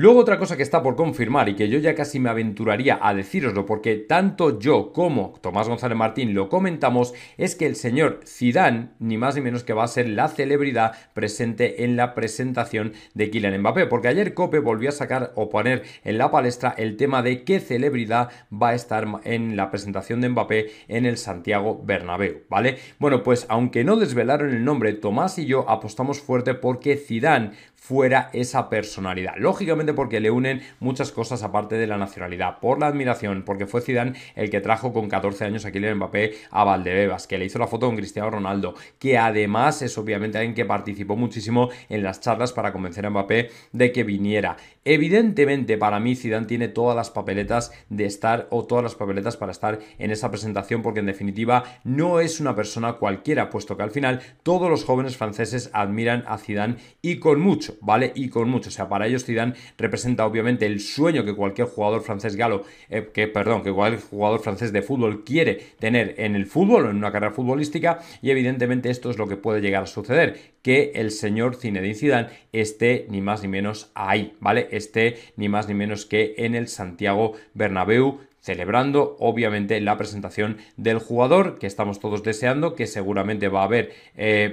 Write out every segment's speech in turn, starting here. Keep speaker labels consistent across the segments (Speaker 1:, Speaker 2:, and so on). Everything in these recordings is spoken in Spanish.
Speaker 1: Luego otra cosa que está por confirmar y que yo ya casi me aventuraría a deciroslo porque tanto yo como Tomás González Martín lo comentamos es que el señor Zidane ni más ni menos que va a ser la celebridad presente en la presentación de Kylian Mbappé porque ayer Cope volvió a sacar o poner en la palestra el tema de qué celebridad va a estar en la presentación de Mbappé en el Santiago Bernabéu, ¿vale? Bueno, pues aunque no desvelaron el nombre, Tomás y yo apostamos fuerte porque Zidane fuera esa personalidad. Lógicamente porque le unen muchas cosas aparte de la nacionalidad, por la admiración, porque fue Zidane el que trajo con 14 años a Kylian Mbappé a Valdebebas, que le hizo la foto con Cristiano Ronaldo, que además es obviamente alguien que participó muchísimo en las charlas para convencer a Mbappé de que viniera. Evidentemente para mí Zidane tiene todas las papeletas de estar o todas las papeletas para estar en esa presentación porque en definitiva no es una persona cualquiera, puesto que al final todos los jóvenes franceses admiran a Zidane y con mucho ¿vale? Y con mucho. O sea, para ellos Zidane representa obviamente el sueño que cualquier jugador francés galo, eh, que perdón, que cualquier jugador francés de fútbol quiere tener en el fútbol en una carrera futbolística y evidentemente esto es lo que puede llegar a suceder, que el señor Zinedine Zidane esté ni más ni menos ahí, ¿vale? Esté ni más ni menos que en el Santiago Bernabéu celebrando obviamente la presentación del jugador que estamos todos deseando, que seguramente va a haber 80.000 eh,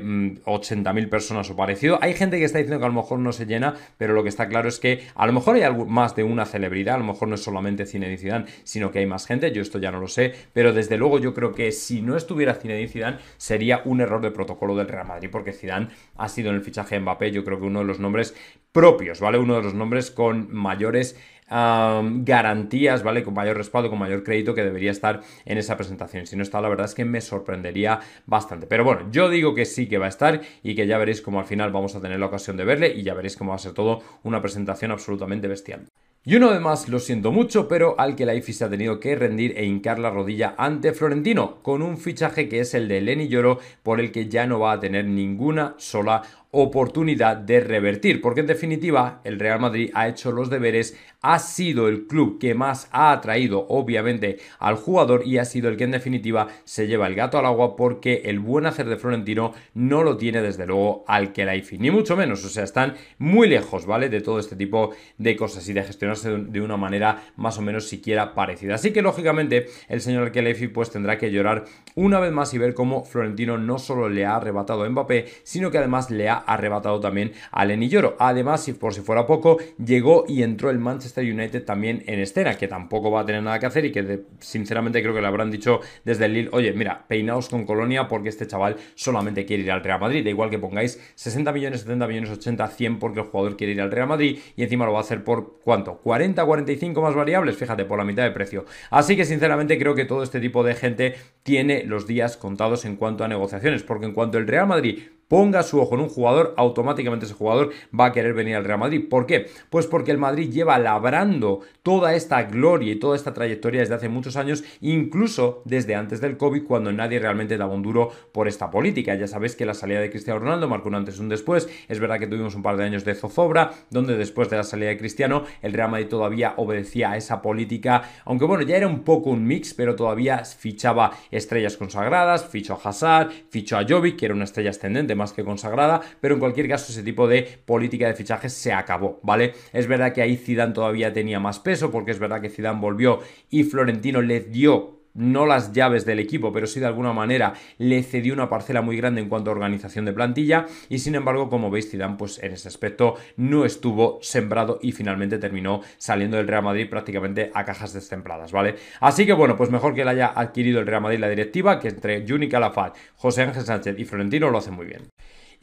Speaker 1: mm, personas o parecido. Hay gente que está diciendo que a lo mejor no se llena, pero lo que está claro es que a lo mejor hay más de una celebridad, a lo mejor no es solamente Zinedine Zidane, sino que hay más gente, yo esto ya no lo sé, pero desde luego yo creo que si no estuviera Zinedine Zidane sería un error de protocolo del Real Madrid, porque Zidane ha sido en el fichaje de Mbappé, yo creo que uno de los nombres propios, ¿vale? Uno de los nombres con mayores garantías, ¿vale? Con mayor respaldo, con mayor crédito que debería estar en esa presentación. Si no está, la verdad es que me sorprendería bastante. Pero bueno, yo digo que sí que va a estar y que ya veréis cómo al final vamos a tener la ocasión de verle y ya veréis cómo va a ser todo una presentación absolutamente bestial. Y uno de más, lo siento mucho, pero al que la IFI se ha tenido que rendir e hincar la rodilla ante Florentino, con un fichaje que es el de Lenny Lloro, por el que ya no va a tener ninguna sola oportunidad de revertir, porque en definitiva el Real Madrid ha hecho los deberes, ha sido el club que más ha atraído obviamente al jugador y ha sido el que en definitiva se lleva el gato al agua porque el buen hacer de Florentino no lo tiene desde luego al Keleifi, ni mucho menos, o sea, están muy lejos, ¿vale? De todo este tipo de cosas y de gestionarse de una manera más o menos siquiera parecida. Así que lógicamente el señor Keleifi pues tendrá que llorar una vez más y ver cómo Florentino no solo le ha arrebatado Mbappé, sino que además le ha arrebatado también a Lenny Lloro. Además, si por si fuera poco, llegó y entró el Manchester United también en escena, que tampoco va a tener nada que hacer y que sinceramente creo que le habrán dicho desde el Lille, oye, mira, peinaos con Colonia porque este chaval solamente quiere ir al Real Madrid, da igual que pongáis 60 millones, 70 millones, 80, 100 porque el jugador quiere ir al Real Madrid y encima lo va a hacer por ¿cuánto? 40, 45 más variables, fíjate, por la mitad de precio. Así que sinceramente creo que todo este tipo de gente tiene los días contados en cuanto a negociaciones, porque en cuanto el Real Madrid ponga su ojo en un jugador, automáticamente ese jugador va a querer venir al Real Madrid. ¿Por qué? Pues porque el Madrid lleva labrando toda esta gloria y toda esta trayectoria desde hace muchos años, incluso desde antes del COVID, cuando nadie realmente daba un duro por esta política. Ya sabéis que la salida de Cristiano Ronaldo marcó un antes y un después. Es verdad que tuvimos un par de años de zozobra, donde después de la salida de Cristiano, el Real Madrid todavía obedecía a esa política, aunque bueno, ya era un poco un mix, pero todavía fichaba estrellas consagradas, fichó a Hazard, fichó a Jovi que era una estrella ascendente más que consagrada, pero en cualquier caso ese tipo de política de fichajes se acabó, ¿vale? Es verdad que ahí Zidane todavía tenía más peso, porque es verdad que Zidane volvió y Florentino le dio no las llaves del equipo, pero sí de alguna manera le cedió una parcela muy grande en cuanto a organización de plantilla y sin embargo, como veis, Zidane pues en ese aspecto no estuvo sembrado y finalmente terminó saliendo del Real Madrid prácticamente a cajas destempladas, ¿vale? Así que bueno, pues mejor que la haya adquirido el Real Madrid la directiva, que entre Juni Calafat, José Ángel Sánchez y Florentino lo hace muy bien.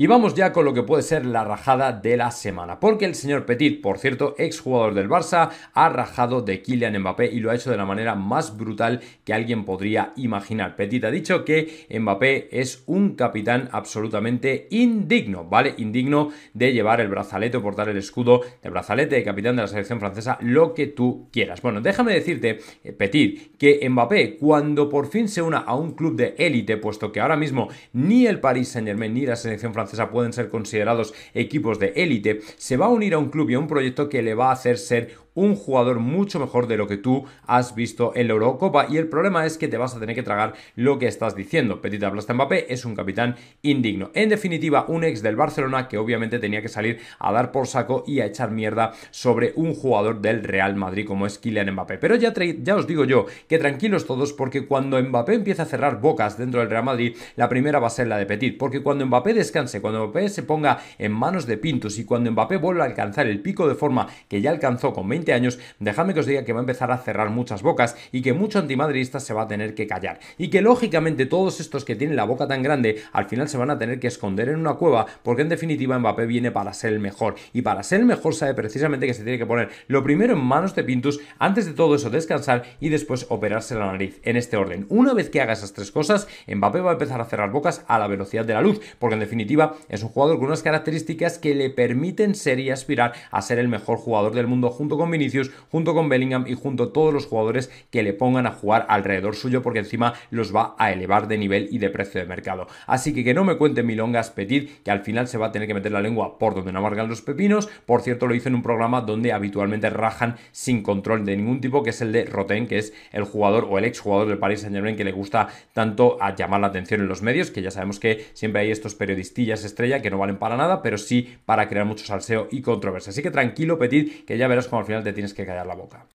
Speaker 1: Y vamos ya con lo que puede ser la rajada de la semana, porque el señor Petit, por cierto, exjugador del Barça, ha rajado de Kylian Mbappé y lo ha hecho de la manera más brutal que alguien podría imaginar. Petit ha dicho que Mbappé es un capitán absolutamente indigno, ¿vale? Indigno de llevar el brazalete o portar el escudo de brazalete de capitán de la selección francesa, lo que tú quieras. Bueno, déjame decirte, eh, Petit, que Mbappé, cuando por fin se una a un club de élite, puesto que ahora mismo ni el Paris Saint Germain ni la selección francesa pueden ser considerados equipos de élite, se va a unir a un club y a un proyecto que le va a hacer ser un jugador mucho mejor de lo que tú has visto en la Eurocopa y el problema es que te vas a tener que tragar lo que estás diciendo. Petit Aplasta Mbappé es un capitán indigno. En definitiva, un ex del Barcelona que obviamente tenía que salir a dar por saco y a echar mierda sobre un jugador del Real Madrid como es Kylian Mbappé. Pero ya, ya os digo yo que tranquilos todos porque cuando Mbappé empieza a cerrar bocas dentro del Real Madrid, la primera va a ser la de Petit, porque cuando Mbappé descanse, cuando Mbappé se ponga en manos de Pintus y cuando Mbappé vuelva a alcanzar el pico de forma que ya alcanzó con 20 años, dejadme que os diga que va a empezar a cerrar muchas bocas y que mucho antimadridista se va a tener que callar. Y que lógicamente todos estos que tienen la boca tan grande al final se van a tener que esconder en una cueva porque en definitiva Mbappé viene para ser el mejor. Y para ser el mejor sabe precisamente que se tiene que poner lo primero en manos de Pintus, antes de todo eso descansar y después operarse la nariz en este orden. Una vez que haga esas tres cosas, Mbappé va a empezar a cerrar bocas a la velocidad de la luz, porque en definitiva es un jugador con unas características que le permiten ser y aspirar a ser el mejor jugador del mundo junto con inicios junto con Bellingham y junto a todos los jugadores que le pongan a jugar alrededor suyo, porque encima los va a elevar de nivel y de precio de mercado. Así que que no me cuente milongas, Petit, que al final se va a tener que meter la lengua por donde no amargan los pepinos. Por cierto, lo hice en un programa donde habitualmente rajan sin control de ningún tipo, que es el de Roten, que es el jugador o el ex jugador del Paris Saint Germain que le gusta tanto a llamar la atención en los medios, que ya sabemos que siempre hay estos periodistillas estrella que no valen para nada, pero sí para crear mucho salseo y controversia. Así que tranquilo, Petit, que ya verás como al final te tienes que callar la boca.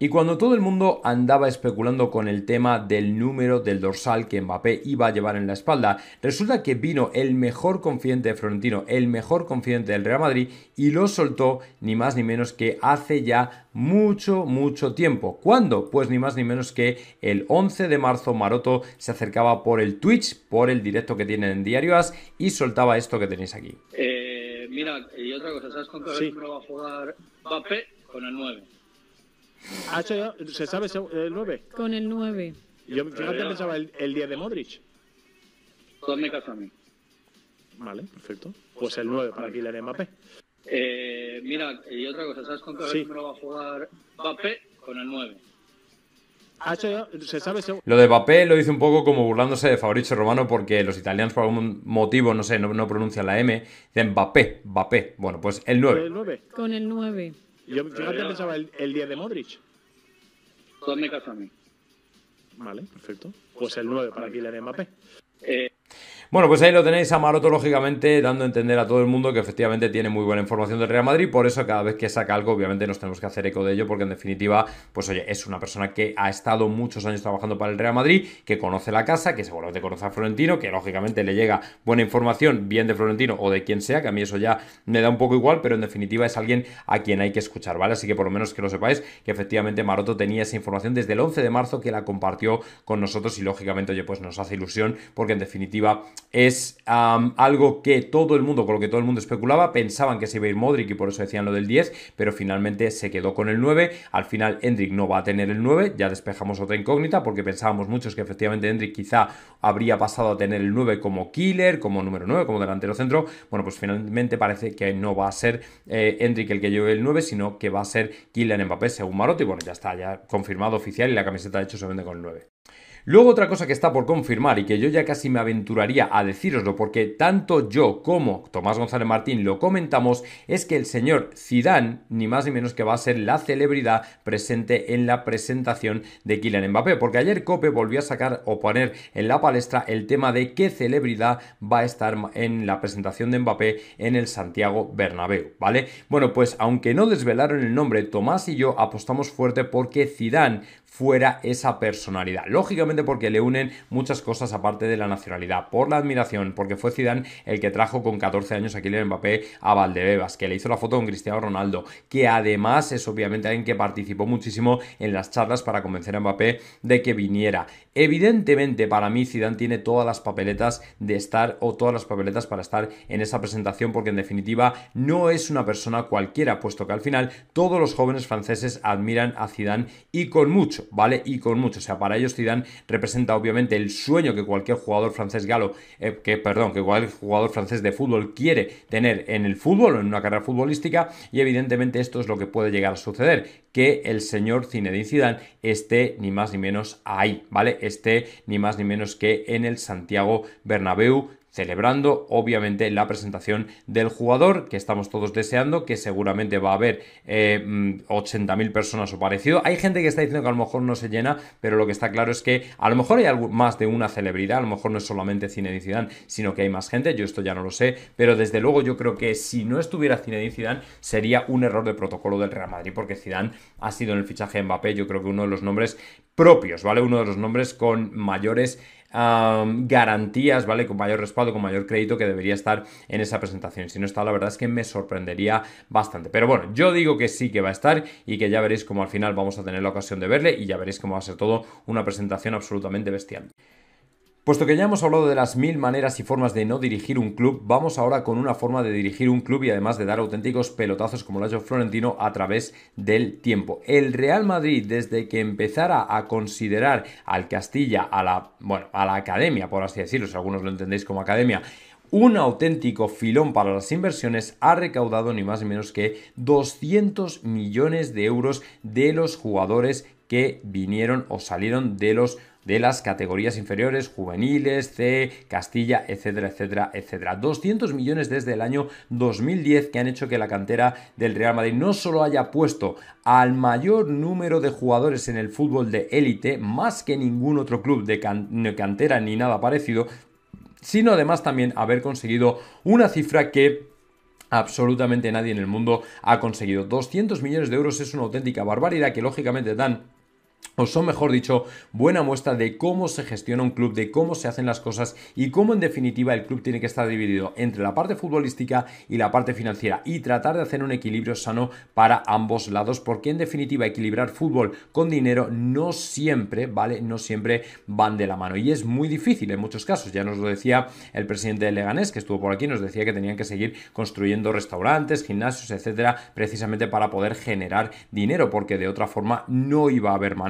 Speaker 1: Y cuando todo el mundo andaba especulando con el tema del número del dorsal que Mbappé iba a llevar en la espalda, resulta que vino el mejor confidente de Florentino, el mejor confidente del Real Madrid y lo soltó ni más ni menos que hace ya mucho, mucho tiempo. ¿Cuándo? Pues ni más ni menos que el 11 de marzo Maroto se acercaba por el Twitch, por el directo que tienen en Diario As y soltaba esto que tenéis aquí. Eh, mira, y otra cosa, ¿sabes cuánto va a jugar Mbappé? Con el 9. Ah, ¿Se sabe el 9? Con el 9. Yo fíjate, pensaba el, 10 de Modric. Con mi caso a mí. Vale, perfecto. Pues el 9 para Kylian Mbappé. Eh, mira, y otra cosa, ¿sabes con qué sí. número va a jugar Mbappé? Con el 9. Ah, ¿Se sabe Lo de Mbappé lo dice un poco como burlándose de Fabrizio Romano porque los italianos por algún motivo, no sé, no, no pronuncian la M, dicen Mbappé, Mbappé. Bueno, pues el 9. Con el 9. Con el 9. Yo, fíjate, pensaba el, el, 10 de Modric. mi a mí. Vale, perfecto. Pues el 9 para Kylian Mbappé. Eh, bueno, pues ahí lo tenéis a Maroto, lógicamente, dando a entender a todo el mundo que efectivamente tiene muy buena información del Real Madrid. Por eso, cada vez que saca algo, obviamente nos tenemos que hacer eco de ello, porque en definitiva, pues oye, es una persona que ha estado muchos años trabajando para el Real Madrid, que conoce la casa, que seguramente conoce a Florentino, que lógicamente le llega buena información, bien de Florentino o de quien sea, que a mí eso ya me da un poco igual, pero en definitiva es alguien a quien hay que escuchar, ¿vale? Así que por lo menos que lo sepáis, que efectivamente Maroto tenía esa información desde el 11 de marzo que la compartió con nosotros y lógicamente, oye, pues nos hace ilusión porque en definitiva es algo que todo el mundo, con lo que todo el mundo especulaba, pensaban que se iba a ir Modric y por eso decían lo del 10, pero finalmente se quedó con el 9. Al final Hendrik no va a tener el 9, ya despejamos otra incógnita porque pensábamos muchos que efectivamente Hendrik quizá habría pasado a tener el 9 como killer, como número 9, como delantero centro. Bueno, pues finalmente parece que no va a ser Hendrik eh, el que lleve el 9, sino que va a ser en Mbappé según Marotti y bueno, ya está, ya confirmado oficial y la camiseta de hecho se vende con el 9. Luego otra cosa que está por confirmar y que yo ya casi me aventuraría a deciroslo porque tanto yo como Tomás González Martín lo comentamos es que el señor Zidane ni más ni menos que va a ser la celebridad presente en la presentación de Kylian Mbappé porque ayer Cope volvió a sacar o poner en la palestra el tema de qué celebridad va a estar en la presentación de Mbappé en el Santiago Bernabéu, ¿vale? Bueno, pues aunque no desvelaron el nombre, Tomás y yo apostamos fuerte porque Zidane fuera esa personalidad. Lógicamente porque le unen muchas cosas aparte de la nacionalidad, por la admiración, porque fue Zidane el que trajo con 14 años a Kylian Mbappé a Valdebebas, que le hizo la foto con Cristiano Ronaldo, que además es obviamente alguien que participó muchísimo en las charlas para convencer a Mbappé de que viniera. Evidentemente para mí Zidane tiene todas las papeletas de estar o todas las papeletas para estar en esa presentación porque en definitiva no es una persona cualquiera, puesto que al final todos los jóvenes franceses admiran a Zidane y con mucho, ¿vale? Y con mucho, o sea, para ellos Zidane representa obviamente el sueño que cualquier jugador francés galo, eh, que perdón, que cualquier jugador francés de fútbol quiere tener en el fútbol o en una carrera futbolística y evidentemente esto es lo que puede llegar a suceder, que el señor Zinedine Zidane esté ni más ni menos ahí, ¿vale? esté ni más ni menos que en el Santiago Bernabéu celebrando obviamente la presentación del jugador que estamos todos deseando, que seguramente va a haber 80.000 eh, mm, personas o parecido. Hay gente que está diciendo que a lo mejor no se llena, pero lo que está claro es que a lo mejor hay más de una celebridad, a lo mejor no es solamente Zinedine Zidane, sino que hay más gente, yo esto ya no lo sé, pero desde luego yo creo que si no estuviera Zinedine Zidane sería un error de protocolo del Real Madrid, porque Zidane ha sido en el fichaje de Mbappé, yo creo que uno de los nombres propios, ¿vale? Uno de los nombres con mayores garantías, ¿vale? Con mayor respaldo, con mayor crédito que debería estar en esa presentación. Si no está, la verdad es que me sorprendería bastante. Pero bueno, yo digo que sí que va a estar y que ya veréis como al final vamos a tener la ocasión de verle y ya veréis cómo va a ser todo una presentación absolutamente bestial. Puesto que ya hemos hablado de las mil maneras y formas de no dirigir un club, vamos ahora con una forma de dirigir un club y además de dar auténticos pelotazos como lo ha hecho Florentino a través del tiempo. El Real Madrid, desde que empezara a considerar al Castilla, a la, bueno, a la academia, por así decirlo, si algunos lo entendéis como academia, un auténtico filón para las inversiones ha recaudado ni más ni menos que 200 millones de euros de los jugadores que vinieron o salieron de los de las categorías inferiores, juveniles, C, Castilla, etcétera, etcétera, etcétera. 200 millones desde el año 2010 que han hecho que la cantera del Real Madrid no solo haya puesto al mayor número de jugadores en el fútbol de élite, más que ningún otro club de cantera ni nada parecido, sino además también haber conseguido una cifra que absolutamente nadie en el mundo ha conseguido. 200 millones de euros es una auténtica barbaridad que lógicamente dan o son, mejor dicho, buena muestra de cómo se gestiona un club, de cómo se hacen las cosas y cómo en definitiva el club tiene que estar dividido entre la parte futbolística y la parte financiera y tratar de hacer un equilibrio sano para ambos lados, porque en definitiva equilibrar fútbol con dinero no siempre, ¿vale? No siempre van de la mano y es muy difícil en muchos casos. Ya nos lo decía el presidente de Leganés, que estuvo por aquí, nos decía que tenían que seguir construyendo restaurantes, gimnasios, etcétera, precisamente para poder generar dinero, porque de otra forma no iba a haber más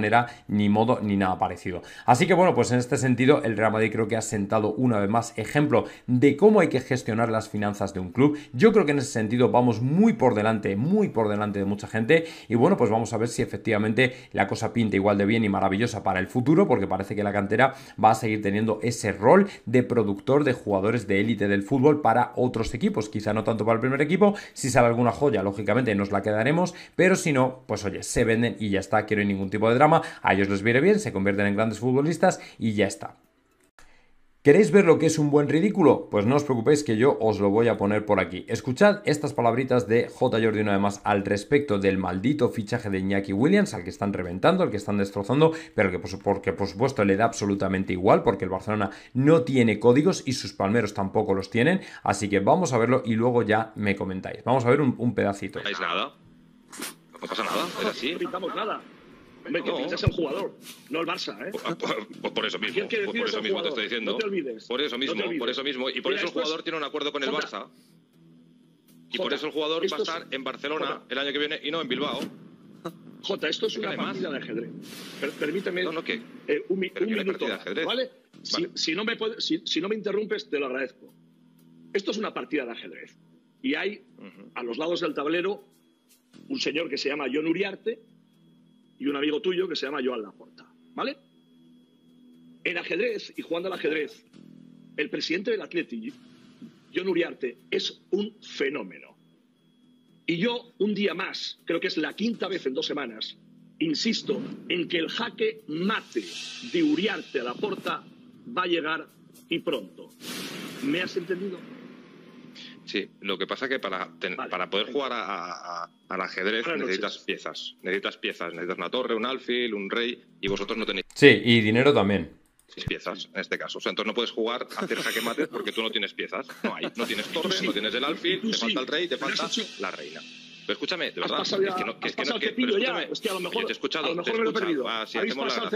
Speaker 1: ni modo, ni nada parecido. Así que bueno, pues en este sentido el Real Madrid creo que ha sentado una vez más ejemplo de cómo hay que gestionar las finanzas de un club. Yo creo que en ese sentido vamos muy por delante, muy por delante de mucha gente y bueno, pues vamos a ver si efectivamente la cosa pinta igual de bien y maravillosa para el futuro, porque parece que la cantera va a seguir teniendo ese rol de productor de jugadores de élite del fútbol para otros equipos, quizá no tanto para el primer equipo, si sale alguna joya, lógicamente nos la quedaremos, pero si no, pues oye, se venden y ya está, quiero ningún tipo de drama a ellos les viene bien, se convierten en grandes futbolistas y ya está. ¿Queréis ver lo que es un buen ridículo? Pues no os preocupéis que yo os lo voy a poner por aquí. Escuchad estas palabritas de J. Jordi además al respecto del maldito fichaje de Iñaki Williams, al que están reventando, al que están destrozando, pero que pues, porque por supuesto le da absolutamente igual, porque el Barcelona no tiene códigos y sus palmeros tampoco los tienen, así que vamos a verlo y luego ya me comentáis. Vamos a ver un, pedacito. No nada, pasa nada, es así. nada. Hombre, que no. jugador, no el Barça, ¿eh? Por, eso mismo, por, eso mismo te estoy diciendo. No te olvides. Por eso mismo, por eso mismo. Y por eso el jugador tiene un acuerdo con el Barça. Y por eso el jugador va a estar en Barcelona el año que viene y no en Bilbao. Jota, esto es una partida de ajedrez. permíteme no, no, ¿qué? Eh, un, Si, no me interrumpes, te lo agradezco. Esto es una partida de ajedrez. Y hay, a los lados del tablero, un señor que se llama John Uriarte, y un amigo tuyo que se llama Joan Laporta, ¿vale? En ajedrez y jugando al ajedrez, el presidente del Atleti, John Uriarte, es un fenómeno. Y yo, un día más, creo que es la quinta vez en dos semanas, insisto en que el jaque mate de Uriarte a la porta va a llegar y pronto. ¿Me has entendido? Sí, lo que pasa es que para, para poder jugar a, al ajedrez necesitas piezas. Necesitas piezas. Necesitas una torre, un alfil, un rey y vosotros no tenéis. Sí, y dinero también. Piezas en este caso. O sea, entonces no puedes jugar a hacer jaque mate porque tú no tienes piezas. No hay. No tienes torre, no tienes el alfil, te falta el rey, te falta la reina. Pero escúchame, de verdad. es que no, que, has pasado que, no, ya. a lo mejor, te he escuchado. te he perdido. Ah, sí, hacemos la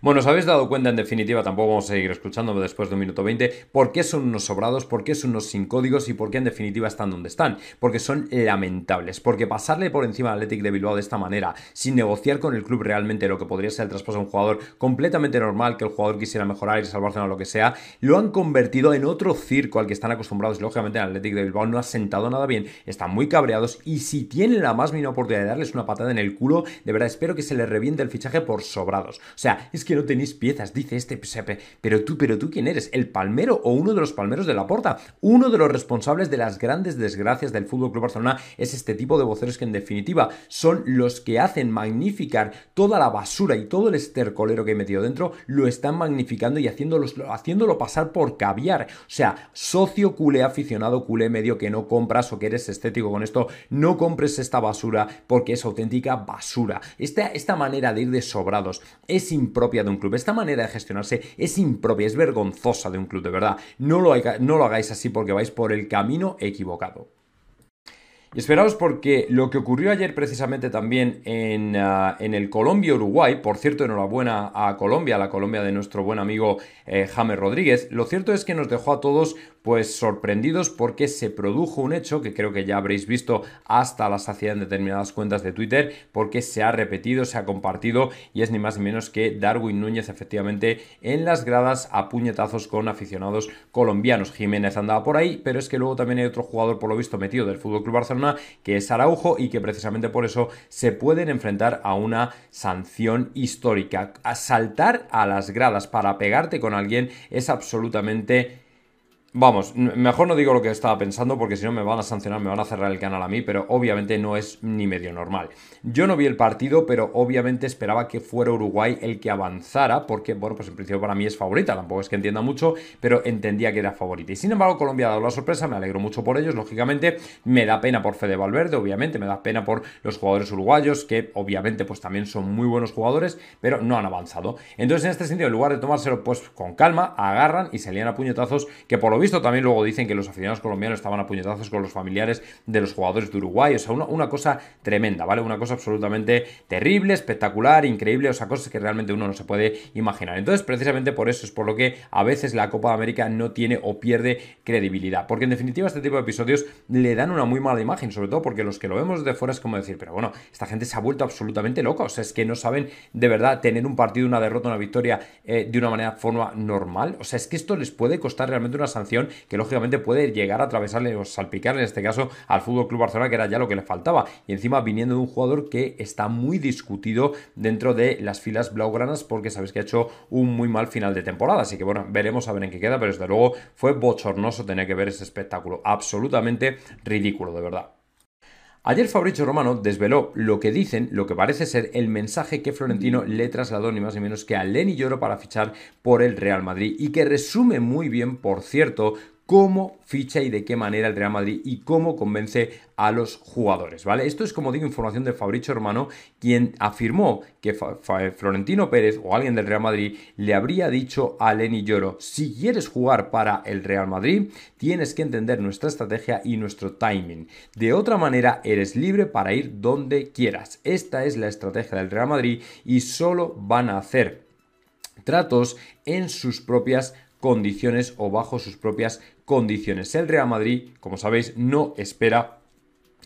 Speaker 1: bueno, os habéis dado cuenta en definitiva, tampoco vamos a seguir escuchándome después de un minuto 20, por qué son unos sobrados, por qué son unos sin códigos y por qué en definitiva están donde están. Porque son lamentables, porque pasarle por encima al Athletic de Bilbao de esta manera, sin negociar con el club realmente lo que podría ser el traspaso de un jugador completamente normal, que el jugador quisiera mejorar y salvarse o lo que sea, lo han convertido en otro circo al que están acostumbrados. Lógicamente el Athletic de Bilbao no ha sentado nada bien, están muy cabreados y si tienen la más mínima oportunidad de darles una patada en el culo, de verdad espero que se les reviente el fichaje por sobrados. O sea, es que no tenéis piezas, dice este Pepe. Pero tú, pero tú, ¿quién eres? ¿El palmero o uno de los palmeros de la porta? Uno de los responsables de las grandes desgracias del Fútbol Club Barcelona es este tipo de voceros que, en definitiva, son los que hacen magnificar toda la basura y todo el estercolero que he metido dentro, lo están magnificando y haciéndolo, pasar por caviar. O sea, socio culé, aficionado culé medio que no compras o que eres estético con esto, no compres esta basura porque es auténtica basura. Esta, esta manera de ir de sobrados es impropia de un club. Esta manera de gestionarse es impropia, es vergonzosa de un club, de verdad. no lo hagáis así porque vais por el camino equivocado. Y esperaos porque lo que ocurrió ayer precisamente también ah, en, el Colombia-Uruguay, por cierto, enhorabuena a Colombia, a la Colombia de nuestro buen amigo eh, James Rodríguez, lo cierto es que nos dejó a todos pues sorprendidos porque se produjo un hecho que creo que ya habréis visto hasta la saciedad en determinadas cuentas de Twitter porque se ha repetido, se ha compartido y es ni más ni menos que Darwin Núñez efectivamente en las gradas a puñetazos con aficionados colombianos. Jiménez andaba por ahí, pero es que luego también hay otro jugador por lo visto metido del FC Barcelona que es Araujo, y que precisamente por eso se pueden enfrentar a una sanción histórica. Asaltar a las gradas para pegarte con alguien es absolutamente Vamos, mejor no digo lo que estaba pensando porque si no me van a sancionar, me van a cerrar el canal a mí, pero obviamente no es ni medio normal. Yo no vi el partido, pero obviamente esperaba que fuera Uruguay el que avanzara porque, bueno, pues en principio para mí es favorita, tampoco es que entienda mucho, pero entendía que era favorita. Y sin embargo, Colombia ha dado la sorpresa, me alegro mucho por ellos, lógicamente, me da pena por Fede Valverde, obviamente, me da pena por los jugadores uruguayos, que obviamente pues también son muy buenos jugadores, pero no han avanzado. Entonces, en este sentido, en lugar de tomárselo pues con calma, agarran y se a puñetazos que por lo visto también luego dicen que los aficionados colombianos estaban a puñetazos con los familiares de los jugadores de Uruguay. O sea, una, cosa tremenda, ¿vale? Una cosa absolutamente terrible, espectacular, increíble. O sea, cosas que realmente uno no se puede imaginar. Entonces, precisamente por eso es por lo que a veces la Copa de América no tiene o pierde credibilidad. Porque en definitiva este tipo de episodios le dan una muy mala imagen, sobre todo porque los que lo vemos de fuera es como decir, pero bueno, esta gente se ha vuelto absolutamente loca. O sea, es que no saben de verdad tener un partido, una derrota, una victoria eh, de una manera forma normal. O sea, es que esto les puede costar realmente una sanción que lógicamente puede llegar a atravesarle o salpicar en este caso al Fútbol Club Barcelona, que era ya lo que le faltaba. Y encima viniendo de un jugador que está muy discutido dentro de las filas blaugranas, porque sabéis que ha hecho un muy mal final de temporada. Así que bueno, veremos a ver en qué queda, pero desde luego fue bochornoso tener que ver ese espectáculo. Absolutamente ridículo, de verdad. Ayer Fabricio Romano desveló lo que dicen, lo que parece ser el mensaje que Florentino mm. le trasladó ni más ni menos que a Lenny Lloro para fichar por el Real Madrid y que resume muy bien, por cierto, cómo ficha y de qué manera el Real Madrid y cómo convence a los jugadores, ¿vale? Esto es, como digo, información de Fabricio Hermano, quien afirmó que Florentino Pérez o alguien del Real Madrid le habría dicho a Lenny Lloro, si quieres jugar para el Real Madrid, tienes que entender nuestra estrategia y nuestro timing. De otra manera, eres libre para ir donde quieras. Esta es la estrategia del Real Madrid y solo van a hacer tratos en sus propias condiciones o bajo sus propias condiciones. El Real Madrid, como sabéis, no espera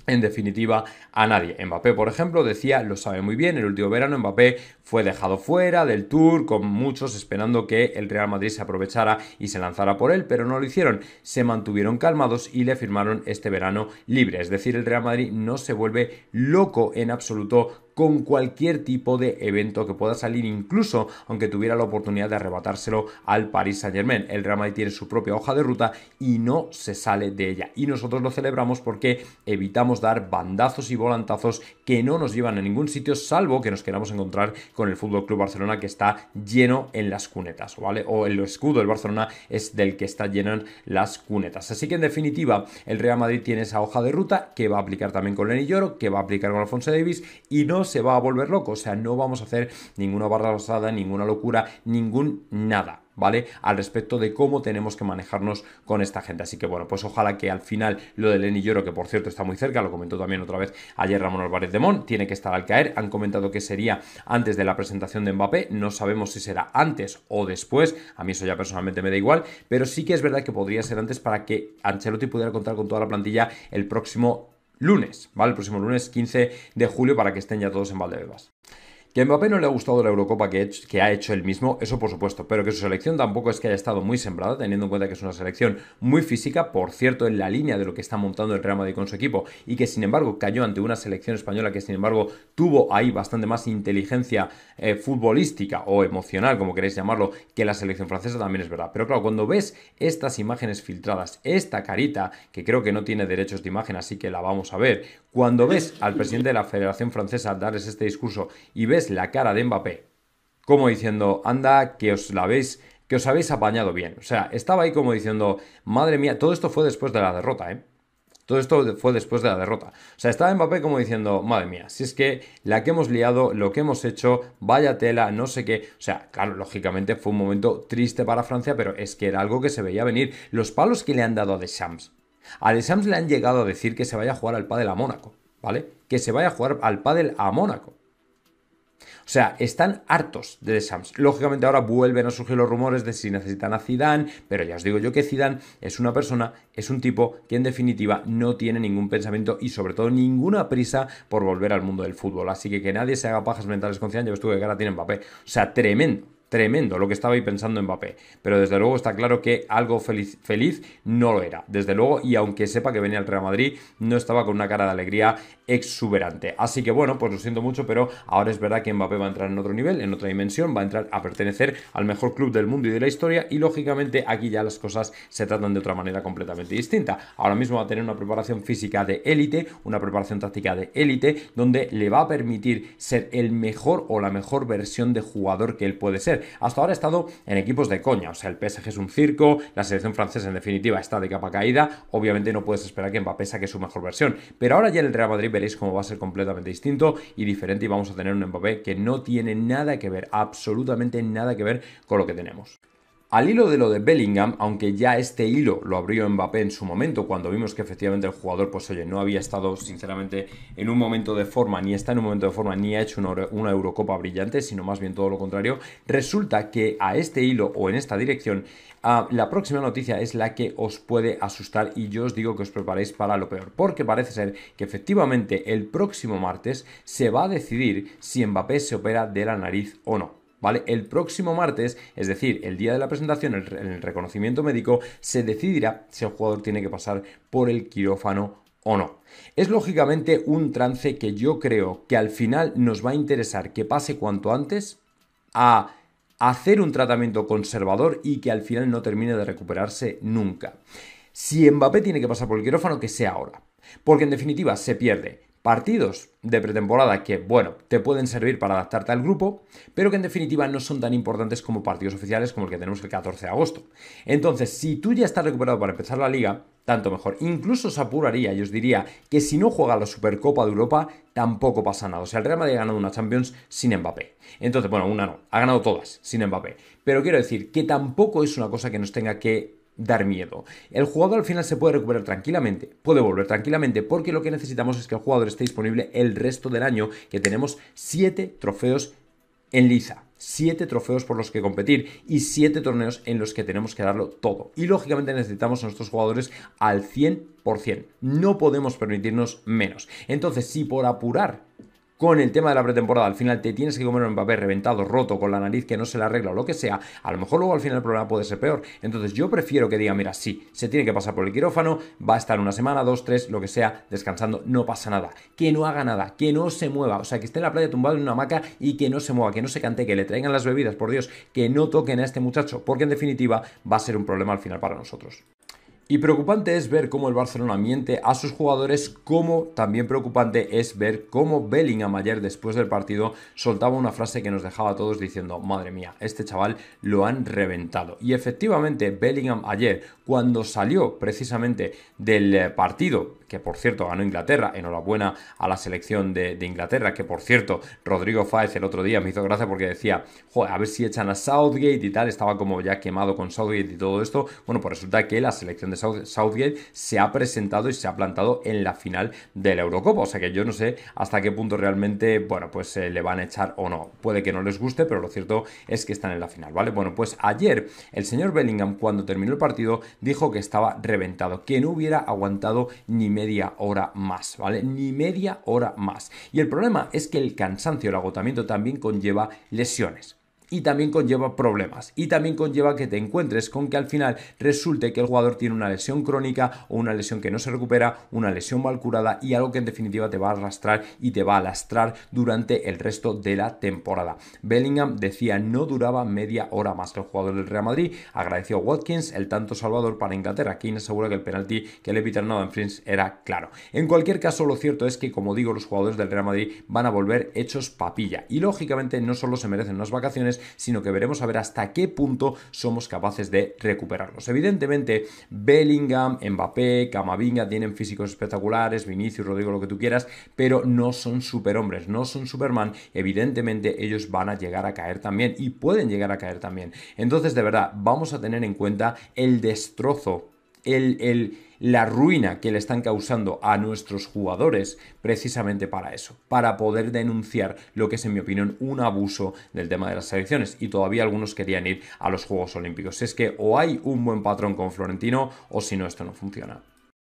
Speaker 1: en definitiva a nadie. Mbappé, por ejemplo, decía, lo sabe muy bien, el último verano Mbappé fue dejado fuera del Tour, con muchos esperando que el Real Madrid se aprovechara y se lanzara por él, pero no lo hicieron. Se mantuvieron calmados y le firmaron este verano libre. Es decir, el Real Madrid no se vuelve loco en absoluto con cualquier tipo de evento que pueda salir, incluso aunque tuviera la oportunidad de arrebatárselo al Paris Saint Germain. El Real Madrid tiene su propia hoja de ruta y no se sale de ella. Y nosotros lo celebramos porque evitamos dar bandazos y volantazos que no nos llevan a ningún sitio, salvo que nos queramos encontrar con el Fútbol Club Barcelona que está lleno en las cunetas, ¿vale? O el escudo del Barcelona es del que está lleno las cunetas. Así que en definitiva, el Real Madrid tiene esa hoja de ruta que va a aplicar también con Lenny Lloro, que va a aplicar con Alfonso Davis y no se va a volver loco, o sea, no vamos a hacer ninguna barra rosada, ninguna locura, ningún nada. ¿vale? Al respecto de cómo tenemos que manejarnos con esta gente. Así que bueno, pues ojalá que al final lo de Lenny Lloro, que por cierto está muy cerca, lo comentó también otra vez ayer Ramón Álvarez de Mon, tiene que estar al caer. Han comentado que sería antes de la presentación de Mbappé, no sabemos si será antes o después, a mí eso ya personalmente me da igual, pero sí que es verdad que podría ser antes para que Ancelotti pudiera contar con toda la plantilla el próximo lunes, ¿vale? El próximo lunes 15 de julio para que estén ya todos en Valdebebas. Que a Mbappé no le ha gustado la Eurocopa que, ha hecho él mismo, eso por supuesto, pero que su selección tampoco es que haya estado muy sembrada, teniendo en cuenta que es una selección muy física, por cierto, en la línea de lo que está montando el Real Madrid con su equipo, y que sin embargo cayó ante una selección española que sin embargo tuvo ahí bastante más inteligencia eh, futbolística o emocional, como queréis llamarlo, que la selección francesa también es verdad. Pero claro, cuando ves estas imágenes filtradas, esta carita, que creo que no tiene derechos de imagen, así que la vamos a ver, cuando ves al presidente de la Federación Francesa darles este discurso y ves la cara de Mbappé, como diciendo, anda, que os la habéis, que os habéis apañado bien. O sea, estaba ahí como diciendo, madre mía, todo esto fue después de la derrota, ¿eh? Todo esto fue después de la derrota. O sea, estaba Mbappé como diciendo, madre mía, si es que la que hemos liado, lo que hemos hecho, vaya tela, no sé qué. O sea, claro, lógicamente fue un momento triste para Francia, pero es que era algo que se veía venir. Los palos que le han dado a Deschamps a The Sams le han llegado a decir que se vaya a jugar al pádel a Mónaco, ¿vale? Que se vaya a jugar al pádel a Mónaco. O sea, están hartos de The Sams. Lógicamente ahora vuelven a surgir los rumores de si necesitan a Zidane, pero ya os digo yo que Zidane es una persona, es un tipo que en definitiva no tiene ningún pensamiento y sobre todo ninguna prisa por volver al mundo del fútbol. Así que que nadie se haga pajas mentales con Zidane, yo estuve que cara tiene papel. O sea, tremendo tremendo lo que estaba ahí pensando Mbappé. Pero desde luego está claro que algo feliz, feliz, no lo era. Desde luego, y aunque sepa que venía al Real Madrid, no estaba con una cara de alegría exuberante. Así que bueno, pues lo siento mucho, pero ahora es verdad que Mbappé va a entrar en otro nivel, en otra dimensión, va a entrar a pertenecer al mejor club del mundo y de la historia. Y lógicamente aquí ya las cosas se tratan de otra manera completamente distinta. Ahora mismo va a tener una preparación física de élite, una preparación táctica de élite, donde le va a permitir ser el mejor o la mejor versión de jugador que él puede ser. Hasta ahora ha estado en equipos de coña, o sea, el PSG es un circo, la selección francesa en definitiva está de capa caída, obviamente no puedes esperar que Mbappé saque su mejor versión, pero ahora ya en el Real Madrid veréis cómo va a ser completamente distinto y diferente y vamos a tener un Mbappé que no tiene nada que ver, absolutamente nada que ver con lo que tenemos. Al hilo de lo de Bellingham, aunque ya este hilo lo abrió Mbappé en su momento, cuando vimos que efectivamente el jugador, pues oye, no había estado sinceramente en un momento de forma, ni está en un momento de forma, ni ha hecho una, Eurocopa brillante, sino más bien todo lo contrario, resulta que a este hilo o en esta dirección, ah, la próxima noticia es la que os puede asustar y yo os digo que os preparéis para lo peor, porque parece ser que efectivamente el próximo martes se va a decidir si Mbappé se opera de la nariz o no. El próximo martes, es decir, el día de la presentación, el, el reconocimiento médico, se decidirá si el jugador tiene que pasar por el quirófano o no. Es lógicamente un trance que yo creo que al final nos va a interesar que pase cuanto antes a hacer un tratamiento conservador y que al final no termine de recuperarse nunca. Si Mbappé tiene que pasar por el quirófano, que sea ahora. Porque en definitiva se pierde Partidos de pretemporada que, bueno, te pueden servir para adaptarte al grupo, pero que en definitiva no son tan importantes como partidos oficiales como el que tenemos el 14 de agosto. Entonces, si tú ya estás recuperado para empezar la liga, tanto mejor. Incluso os apuraría y os diría que si no juega la Supercopa de Europa, tampoco pasa nada. O sea, el Real Madrid ha ganado una Champions sin Mbappé. Entonces, bueno, una no, ha ganado todas sin Mbappé. Pero quiero decir que tampoco es una cosa que nos tenga que dar miedo. El jugador al final se puede recuperar tranquilamente, puede volver tranquilamente, porque lo que necesitamos es que el jugador esté disponible el resto del año, que tenemos 7 trofeos en liza. 7 trofeos por los que competir y 7 torneos en los que tenemos que darlo todo. Y lógicamente necesitamos a nuestros jugadores al 100%. No podemos permitirnos menos. Entonces, si por apurar con el tema de la pretemporada, al final te tienes que comer un papel reventado, roto, con la nariz que no se le arregla o lo que sea, a lo mejor luego al final el problema puede ser peor. Entonces yo prefiero que diga, mira, sí, se tiene que pasar por el quirófano, va a estar una semana, dos, tres, lo que sea, descansando, no pasa nada. Que no haga nada, que no se mueva, o sea, que esté en la playa tumbado en una hamaca y que no se mueva, que no se cante, que le traigan las bebidas, por Dios, que no toquen a este muchacho, porque en definitiva va a ser un problema al final para nosotros. Y preocupante es ver cómo el Barcelona miente a sus jugadores, como también preocupante es ver cómo Bellingham ayer después del partido soltaba una frase que nos dejaba a todos diciendo, madre mía, este chaval lo han reventado. Y efectivamente Bellingham ayer, cuando salió precisamente del eh, partido que por cierto ganó Inglaterra, enhorabuena a la selección de, Inglaterra, que por cierto Rodrigo Fáez el otro día me hizo gracia porque decía, joder, a ver si echan a Southgate y tal, estaba como ya quemado con Southgate y todo esto, bueno, pues resulta que la selección de Southgate se ha presentado y se ha plantado en la final de la Eurocopa, o sea que yo no sé hasta qué punto realmente, bueno, pues eh, le van a echar o no, puede que no les guste, pero lo cierto es que están en la final, ¿vale? Bueno, pues ayer el señor Bellingham cuando terminó el partido dijo que estaba reventado, que no hubiera aguantado ni media hora más, ¿vale? Ni media hora más. Y el problema es que el cansancio, el agotamiento también conlleva lesiones y también conlleva problemas y también conlleva que te encuentres con que al final resulte que el jugador tiene una lesión crónica o una lesión que no se recupera, una lesión mal curada y algo que en definitiva te va a arrastrar y te va a lastrar durante el resto de la temporada. Bellingham decía no duraba media hora más que el jugador del Real Madrid, agradeció a Watkins el tanto salvador para Inglaterra, quien asegura que el penalti que le pitaron a Prince era claro. En cualquier caso lo cierto es que como digo los jugadores del Real Madrid van a volver hechos papilla y lógicamente no solo se merecen unas vacaciones sino que veremos a ver hasta qué punto somos capaces de recuperarlos. Evidentemente, Bellingham, Mbappé, Camavinga tienen físicos espectaculares, Vinicius, Rodrigo, lo que tú quieras, pero no son superhombres, no son Superman. Evidentemente, ellos van a llegar a caer también y pueden llegar a caer también. Entonces, de verdad, vamos a tener en cuenta el destrozo, el, el la ruina que le están causando a nuestros jugadores precisamente para eso, para poder denunciar lo que es en mi opinión un abuso del tema de las selecciones y todavía algunos querían ir a los Juegos Olímpicos. Es que o hay un buen patrón con Florentino o si no esto no funciona.